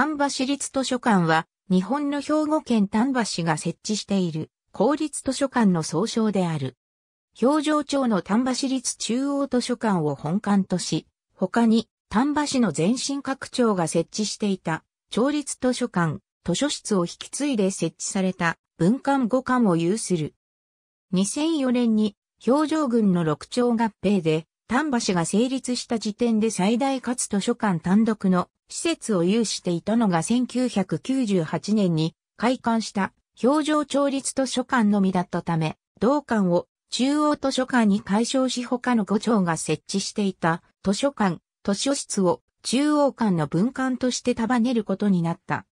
丹波市立図書館は、日本の兵庫県丹波市が設置している公立図書館の総称である。表情町の丹波市立中央図書館を本館とし、他に丹波市の前身各庁が設置していた町立図書館、図書室を引き継いで設置された文館5館を有する。2004年に表情群の6町合併で丹波市が成立した時点で最大かつ図書館単独の施設を有していたのが1998年に開館した表情調律図書館のみだったため、同館を中央図書館に解消し他の5町が設置していた図書館、図書室を中央館の分館として束ねることになった。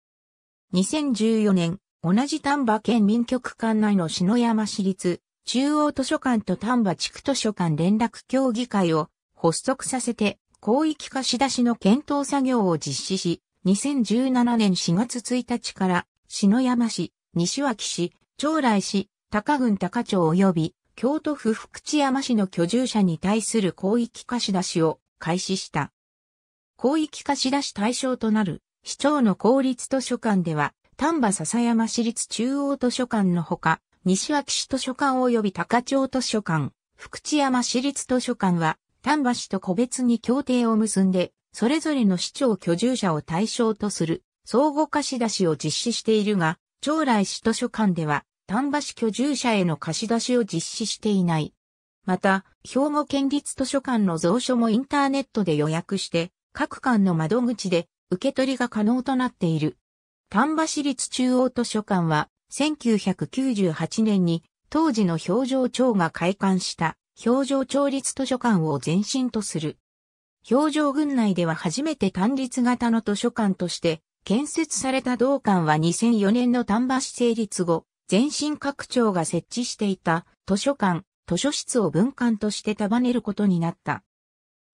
2014年、同じ丹波県民局館内の篠山市立中央図書館と丹波地区図書館連絡協議会を発足させて、広域貸し出しの検討作業を実施し、2017年4月1日から、篠山市、西脇市、長来市、高郡高町及び、京都府福知山市の居住者に対する広域貸し出しを開始した。広域貸し出し対象となる、市長の公立図書館では、丹波笹山市立中央図書館のほか、西脇市図書館及び高町図書館、福知山市立図書館は、丹波市と個別に協定を結んで、それぞれの市長居住者を対象とする、相互貸し出しを実施しているが、将来市図書館では、丹波市居住者への貸し出しを実施していない。また、兵庫県立図書館の蔵書もインターネットで予約して、各館の窓口で受け取りが可能となっている。丹波市立中央図書館は、1998年に当時の表情庁が開館した表情庁立図書館を前身とする。表情群内では初めて単立型の図書館として建設された同館は2004年の丹波市成立後、前身各庁が設置していた図書館、図書室を分館として束ねることになった。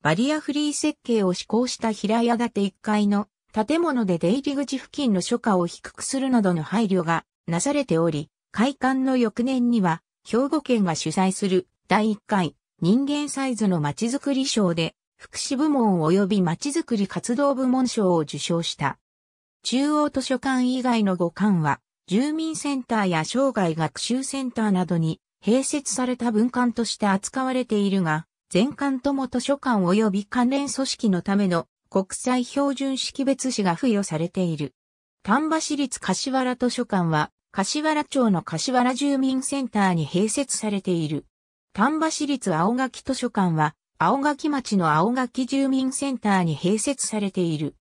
バリアフリー設計を施行した平屋建て1階の建物で出入り口付近の書架を低くするなどの配慮がなされており、開館の翌年には、兵庫県が主催する第1回人間サイズのまちづくり賞で、福祉部門及びまちづくり活動部門賞を受賞した。中央図書館以外の5館は、住民センターや生涯学習センターなどに併設された文館として扱われているが、全館とも図書館及び関連組織のための国際標準識別紙が付与されている。丹波市立柏原図書館は、柏原町の柏原住民センターに併設されている。丹波市立青垣図書館は、青垣町の青垣住民センターに併設されている。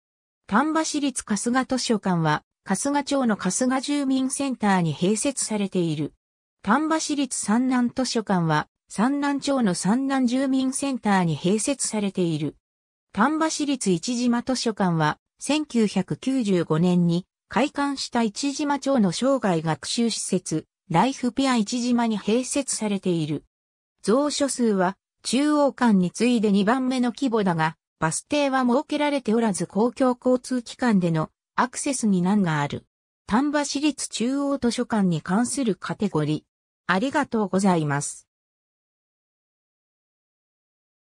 丹波市立春日図書館は、春日町の春日住民センターに併設されている。丹波市立三南図書館は、三南町の三南住民センターに併設されている。丹波市立市島図書館は、1995年に開館した市島町の生涯学習施設、ライフペア市島に併設されている。蔵書数は中央間に次いで2番目の規模だが、バス停は設けられておらず公共交通機関でのアクセスに難がある。丹波市立中央図書館に関するカテゴリー。ありがとうございます。